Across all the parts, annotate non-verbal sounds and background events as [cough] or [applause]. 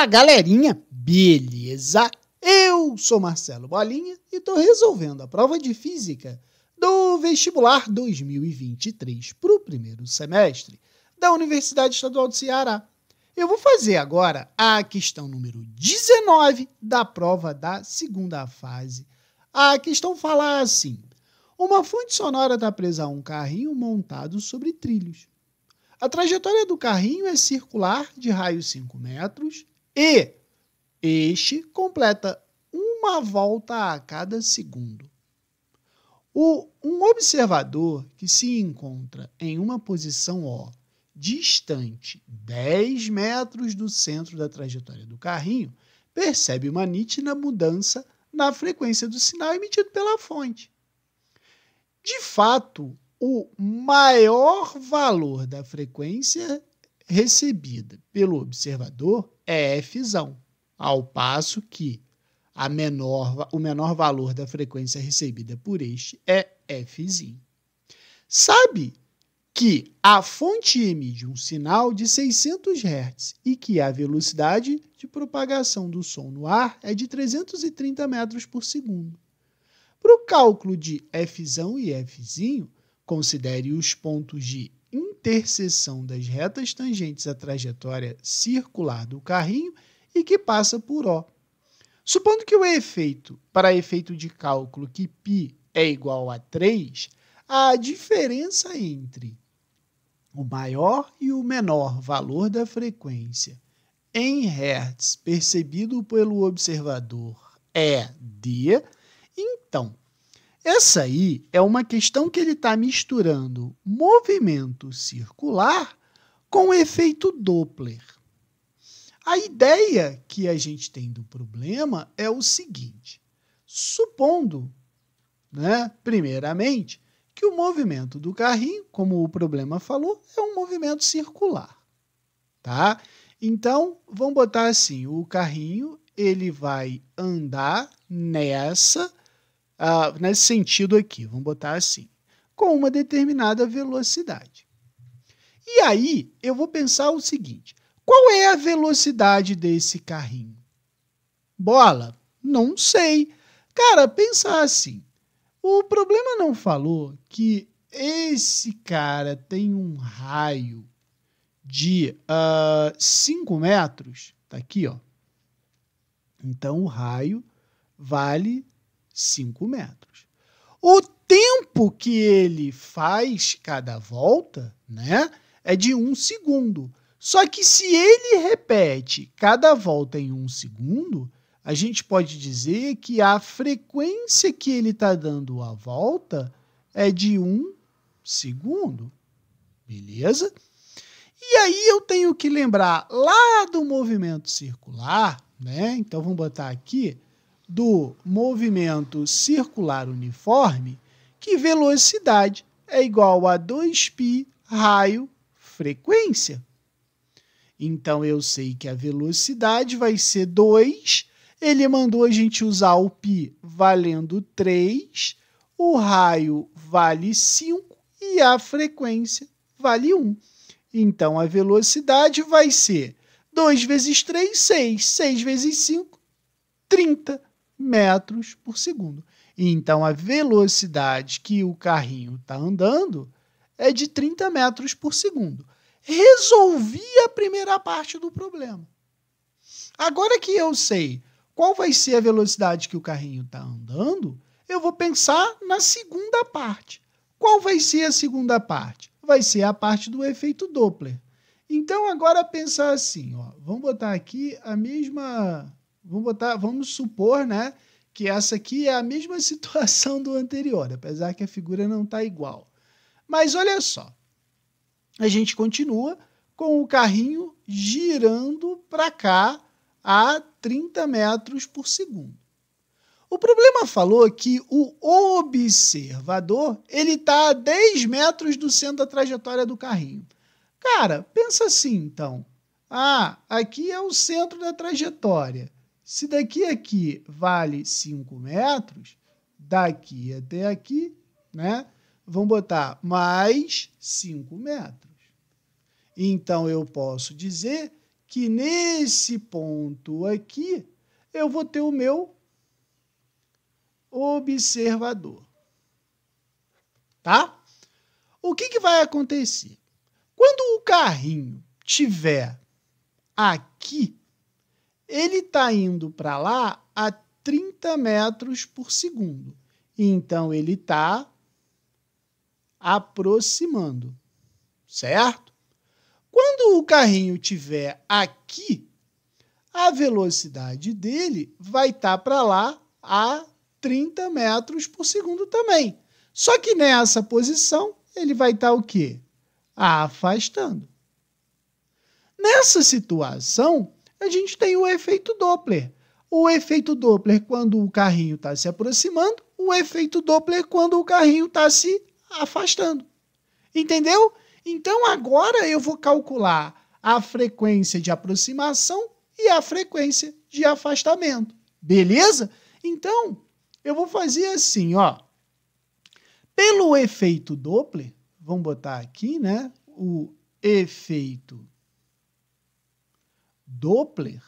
Fala galerinha, beleza? Eu sou Marcelo Bolinha e estou resolvendo a prova de física do vestibular 2023 para o primeiro semestre da Universidade Estadual do Ceará. Eu vou fazer agora a questão número 19 da prova da segunda fase. A questão fala assim: uma fonte sonora está presa a um carrinho montado sobre trilhos. A trajetória do carrinho é circular de raio 5 metros e este completa uma volta a cada segundo. O, um observador que se encontra em uma posição O, distante 10 metros do centro da trajetória do carrinho, percebe uma nítida mudança na frequência do sinal emitido pela fonte. De fato, o maior valor da frequência recebida pelo observador é f, ao passo que a menor, o menor valor da frequência recebida por este é f. Sabe que a fonte emite um sinal de 600 Hz e que a velocidade de propagação do som no ar é de 330 metros por segundo. Para o cálculo de f e f, considere os pontos de interseção das retas tangentes à trajetória circular do carrinho e que passa por O. Supondo que o efeito, para efeito de cálculo, que π é igual a 3, a diferença entre o maior e o menor valor da frequência em Hertz percebido pelo observador é D, então essa aí é uma questão que ele está misturando movimento circular com efeito Doppler. A ideia que a gente tem do problema é o seguinte: supondo, né, primeiramente, que o movimento do carrinho, como o problema falou, é um movimento circular, tá? Então, vamos botar assim, o carrinho, ele vai andar nessa uh, nesse sentido aqui, vamos botar assim, com uma determinada velocidade. E aí eu vou pensar o seguinte: qual é a velocidade desse carrinho? Bola? Não sei. Cara, pensar assim. O problema não falou que esse cara tem um raio de 5 uh, ah, metros. Tá aqui, ó. Então o raio vale 5 metros. O tempo que ele faz cada volta, né, é de um segundo. Só que se ele repete cada volta em um segundo, a gente pode dizer que a frequência que ele está dando a volta é de um segundo. Beleza? E aí eu tenho que lembrar lá do movimento circular, né? Então vamos botar aqui do movimento circular uniforme que velocidade é igual a 2π raio frequência. Então eu sei que a velocidade vai ser 2. Ele mandou a gente usar o π valendo 3, o raio vale 5 e a frequência vale 1. Então a velocidade vai ser 2 vezes 3, 6, 6 vezes 5, 30 metros por segundo. Então, a velocidade que o carrinho está andando é de 30 metros por segundo. Resolvi a primeira parte do problema. Agora que eu sei qual vai ser a velocidade que o carrinho está andando, eu vou pensar na segunda parte. Qual vai ser a segunda parte? Vai ser a parte do efeito Doppler. Então, agora pensar assim, ó, vamos botar aqui a mesma Vamos botar, vamos supor, né, que essa aqui é a mesma [laughs] situação do anterior, apesar que a figura não está igual. Mas olha só, a gente continua com o carrinho girando para cá a 30 metros por segundo. O problema falou que o observador ele está a 10 metros do centro da trajetória do carrinho. Cara, pensa assim então. Ah, aqui é o centro da trajetória. Se daqui aqui vale 5 metros, daqui até aqui, né? Vamos botar mais 5 metros. Então eu posso dizer que nesse ponto aqui eu vou ter o meu observador. Tá? O que, que vai acontecer? Quando o carrinho tiver aqui, ele está indo para lá a 30 metros por segundo. Então ele está aproximando, certo? Quando o carrinho tiver aqui, a velocidade dele vai estar tá para lá a 30 metros por segundo também. Só que nessa posição ele vai estar tá o quê? Afastando. Nessa situação, a gente tem o efeito Doppler. O efeito Doppler quando o carrinho está se aproximando, o efeito Doppler quando o carrinho está se afastando. Entendeu? Então agora eu vou calcular a frequência de aproximação e a frequência de afastamento. Beleza? Então, eu vou fazer assim, ó. Pelo efeito Doppler, vamos botar aqui, né? O efeito Doppler,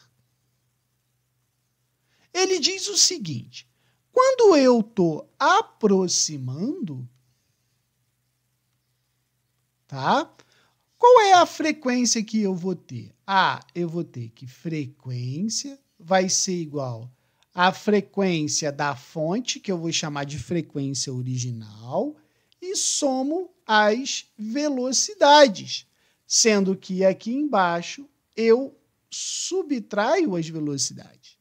ele diz o seguinte: quando eu estou aproximando, tá? Qual é a frequência que eu vou ter? Ah, eu vou ter que frequência vai ser igual à frequência da fonte, que eu vou chamar de frequência original, e somo as velocidades, sendo que aqui embaixo eu subtraio as velocidades,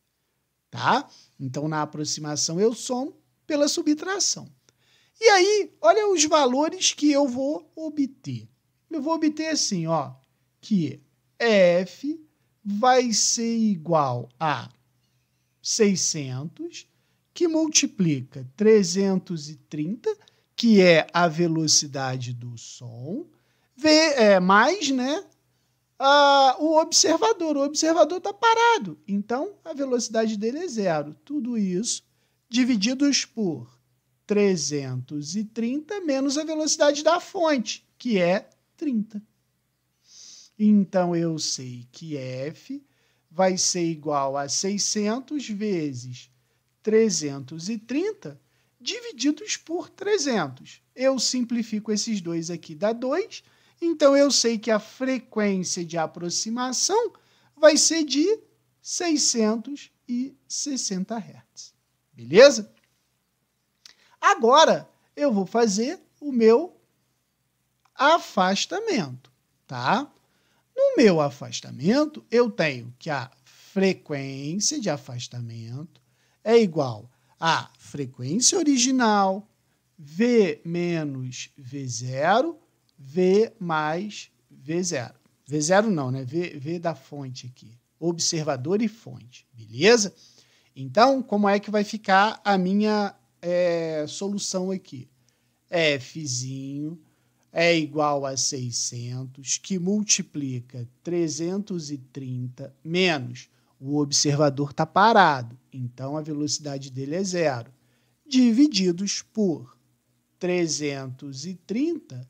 tá? Então, na aproximação, eu somo pela subtração. E aí, olha os valores que eu vou obter. Eu vou obter assim, ó, que F vai ser igual a 600, que multiplica 330, que é a velocidade do som, v, é, mais né, ah, o observador. O observador está parado, então a velocidade dele é zero. Tudo isso divididos por 330 menos a velocidade da fonte, que é 30. Então eu sei que F vai ser igual a 600 vezes 330 divididos por 300. Eu simplifico esses dois aqui, dá 2 então eu sei que a frequência de aproximação vai ser de 660 Hz. Beleza? Agora eu vou fazer o meu afastamento, tá? No meu afastamento, eu tenho que a frequência de afastamento é igual a frequência original V menos V0 V mais V0. V0 não, né? V, v da fonte aqui. Observador e fonte, beleza? Então, como é que vai ficar a minha é, solução aqui? Fzinho é igual a 600, que multiplica 330 menos o observador está parado, então a velocidade dele é zero, divididos por 330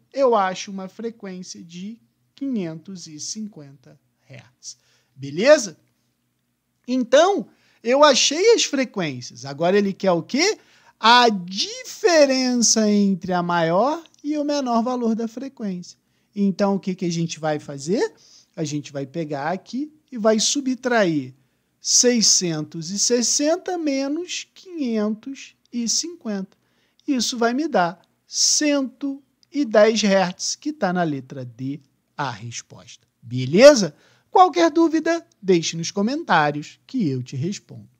eu acho uma frequência de 550 Hz. Beleza? Então, eu achei as frequências. Agora ele quer o quê? A diferença entre a maior e o menor valor da frequência. Então, o que, que a gente vai fazer? A gente vai pegar aqui e vai subtrair 660 menos 550. Isso vai me dar 180 e 10 Hz, que está na letra D, a resposta. Beleza? Qualquer dúvida, deixe nos comentários que eu te respondo.